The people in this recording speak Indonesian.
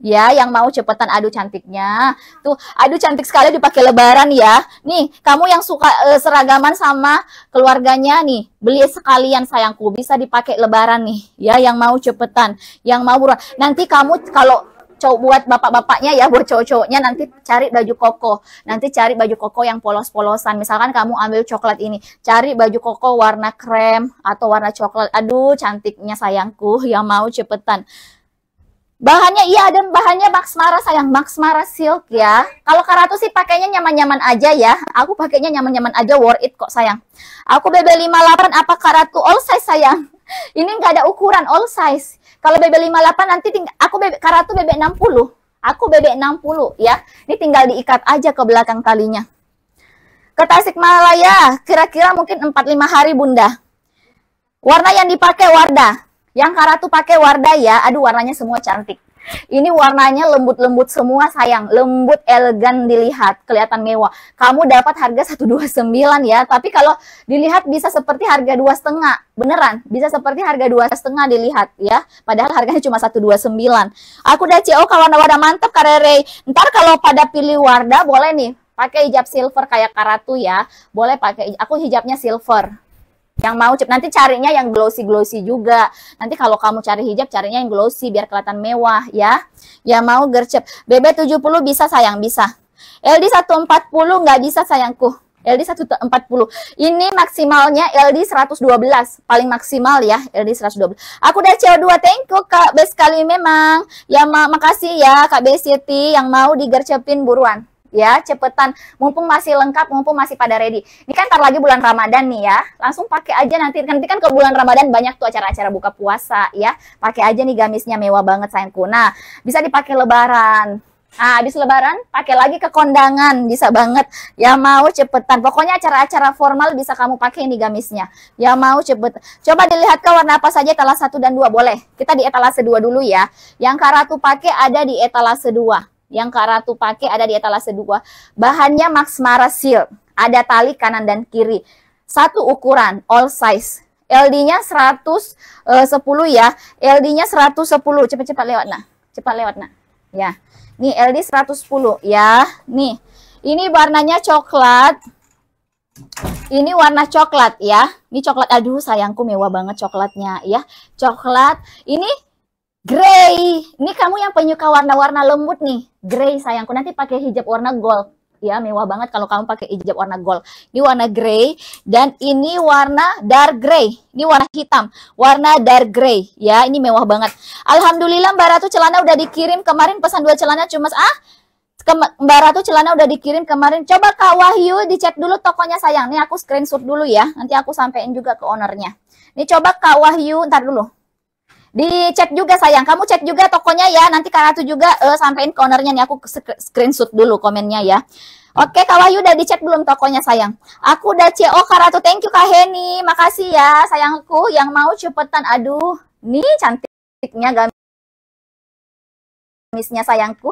Ya, yang mau cepetan adu cantiknya. Tuh, adu cantik sekali dipakai lebaran ya. Nih, kamu yang suka e, seragaman sama keluarganya nih, beli sekalian sayangku, bisa dipakai lebaran nih. Ya, yang mau cepetan, yang mau buruan. Nanti kamu kalau cowok buat bapak-bapaknya ya buat cowok-cowoknya nanti cari baju koko nanti cari baju koko yang polos-polosan misalkan kamu ambil coklat ini cari baju koko warna krem atau warna coklat aduh cantiknya sayangku yang mau cepetan Bahannya iya dan bahannya Max Mara sayang Max Mara silk ya. Kalau Karatu sih pakainya nyaman-nyaman aja ya. Aku pakainya nyaman-nyaman aja worth it kok sayang. Aku BB58 apa Karatu all size sayang? Ini nggak ada ukuran all size. Kalau BB58 nanti aku BB Karatu BB60. Aku BB60 ya. Ini tinggal diikat aja ke belakang talinya. Ke Tasikmalaya kira-kira mungkin 4 5 hari Bunda. Warna yang dipakai Wardah. Yang Karatu pakai Wardah ya, aduh warnanya semua cantik. Ini warnanya lembut-lembut semua sayang, lembut elegan dilihat, kelihatan mewah. Kamu dapat harga 129 ya, tapi kalau dilihat bisa seperti harga dua setengah, beneran bisa seperti harga dua setengah dilihat ya, padahal harganya cuma 129. Aku udah CO kalau warna mantap karere. Ntar kalau pada pilih Wardah boleh nih pakai hijab silver kayak Karatu ya, boleh pakai. Aku hijabnya silver yang mau cip nanti carinya yang glossy glossy juga nanti kalau kamu cari hijab carinya yang glossy biar kelihatan mewah ya ya mau gercep BB 70 bisa sayang bisa LD 140 nggak bisa sayangku LD 140 ini maksimalnya LD 112 paling maksimal ya LD 112 aku udah CO2 thank you Kak Bes kali memang ya ma makasih ya Kak Bes Siti yang mau digercepin buruan ya cepetan mumpung masih lengkap mumpung masih pada ready ini kan tar lagi bulan Ramadan nih ya langsung pakai aja nanti nanti kan ke bulan Ramadan banyak tuh acara-acara buka puasa ya pakai aja nih gamisnya mewah banget sayangku nah bisa dipakai lebaran Nah, habis lebaran pakai lagi ke kondangan bisa banget. Ya mau cepetan. Pokoknya acara-acara formal bisa kamu pakai ini gamisnya. Ya mau cepet. Coba dilihat ke warna apa saja etalase satu dan dua boleh. Kita di etalase dua dulu ya. Yang Karatu pakai ada di etalase dua yang Kak Ratu pakai ada di etalase dua. Bahannya Max Mara Seal, ada tali kanan dan kiri. Satu ukuran, all size. LD-nya 110 eh, ya. LD-nya 110. Cepat-cepat lewat nah. Cepat lewat nah. Ya. Nih LD 110 ya. Nih. Ini warnanya coklat. Ini warna coklat ya. Ini coklat. Aduh sayangku mewah banget coklatnya ya. Coklat. Ini Grey, ini kamu yang penyuka warna-warna lembut nih. Grey sayangku, nanti pakai hijab warna gold. Ya, mewah banget kalau kamu pakai hijab warna gold. Ini warna grey dan ini warna dark grey. Ini warna hitam, warna dark grey. Ya, ini mewah banget. Alhamdulillah Mbak Ratu celana udah dikirim. Kemarin pesan dua celana cuma ah Mbak Ratu celana udah dikirim kemarin. Coba Kak Wahyu dicek dulu tokonya sayang. Nih aku screenshot dulu ya. Nanti aku sampein juga ke ownernya. Ini coba Kak Wahyu, ntar dulu. Dicek juga sayang, kamu cek juga tokonya ya. Nanti Kak Ratu juga uh, sampein konernya nih aku screenshot dulu komennya ya. Oke, Kak Wahyu udah dicek belum tokonya sayang? Aku udah CEO oh, Kak Ratu, thank you Kak Heni. Makasih ya sayangku yang mau cepetan. Aduh, nih cantiknya gamisnya sayangku.